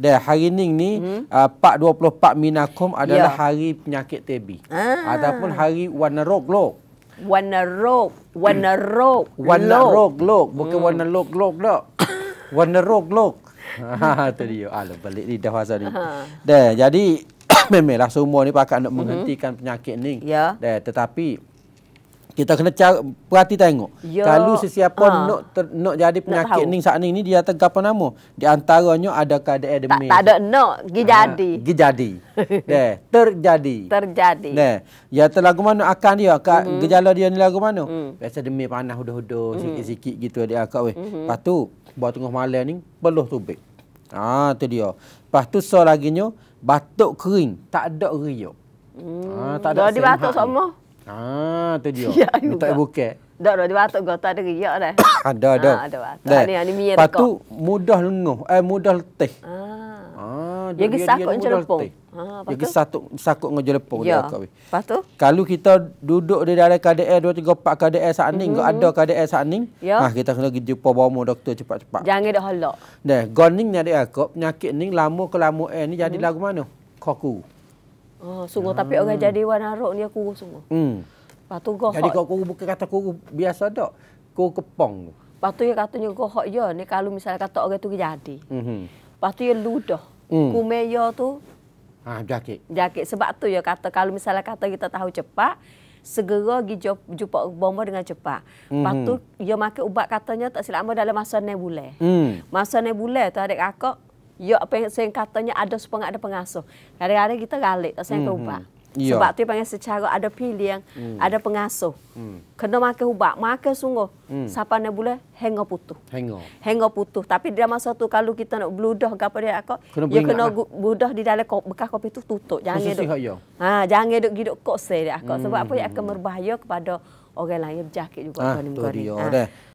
Dan hari ini ni hmm? uh, 424 minakum adalah ya. hari penyakit TB. Ah. Ataupun hari wanarok lok. Wanarok. Wanarok. Wanarok lok. Bukan hmm. wanarok lok lok. wanarok lok. Itu ha, dia. Alah balik ni dah wasa ni. Ha. Dan jadi memanglah semua ni pakai nak hmm. menghentikan mm-hmm. penyakit ni. Ya. Yeah. tetapi kita kena cari perhati tengok Yo. Ya. kalau sesiapa ha. nak ter, nak jadi penyakit ning saat ini dia tak apa nama di antaranya adakah ada edemi tak, tak ada nak gijadi ha. gijadi deh terjadi terjadi deh ya terlagu mana akan dia kak mm-hmm. gejala dia ni lagu mana mm. biasa demi panas hudu-hudu mm. sikit-sikit gitu dia akak weh mm-hmm. lepas tu buat tengah malam ni peluh tubik ah ha, tu dia lepas tu so laginya batuk kering tak ada riuk Hmm. Ha, tak ada dia batuk semua. Ah, tu dia. Ya, Minta ke? Dah, dah. dia tak gotak dia riak dah. ada ada. ada. ni ani mie dekat. Patu mudah lenguh, eh mudah letih. Ah, ah. dia dia dia letih. Ha, Jadi satu sakut dengan jelepong ya. dia Lepas tu? Kalau kita duduk di dalam KDR 2, 3, 4 KDR saat ni, mm-hmm. ada KDR saat ni, ya. ha, kita kena pergi jumpa bawa doktor cepat-cepat. Jangan dah halak. Dah gonning ni ada akut, penyakit ni lama ke lama air eh, ni jadi mm-hmm. lagu mana? Koku. Oh, ah, sungguh. Tapi orang hmm. jadi Wan Harok ni kurus sungguh. Hmm. Lepas tu gohok. Jadi kau kurus bukan kata kurus biasa tak? Kurus kepong tu. Lepas tu dia katanya gohok je. Ni kalau misalnya kata orang tu jadi. Mm -hmm. Lepas tu dia ludah. Mm. Kumeya tu. Ha, jakit. Jakit. Sebab tu dia kata kalau misalnya kata kita tahu cepat. Segera pergi jumpa bomba dengan cepat. Lepas mm -hmm. tu makan ubat katanya tak silap dalam masa ni Mm. Masa ni bulan tu adik kakak Yo, apa yang katanya ada supaya ada pengasuh. Kadang-kadang kita galak tak sayang hmm, Sebab tu pengen secara ada pilihan, hmm. ada pengasuh. Hmm. Kena make ubat, make sungguh. Hmm. Siapa nak boleh, hengok putuh. Hengok. Hengok putuh. Tapi dia masa tu kalau kita nak bludah ke dia aku, kena dia ya kena lah. bludah di dalam bekas kopi tu tutup. Jangan Khusus duduk. ha, jangan duduk giduk kok saya dia aku. Hmm. Sebab apa dia akan mm. berbahaya kepada orang lain yang berjakit juga. Ah, tu dia. Ha.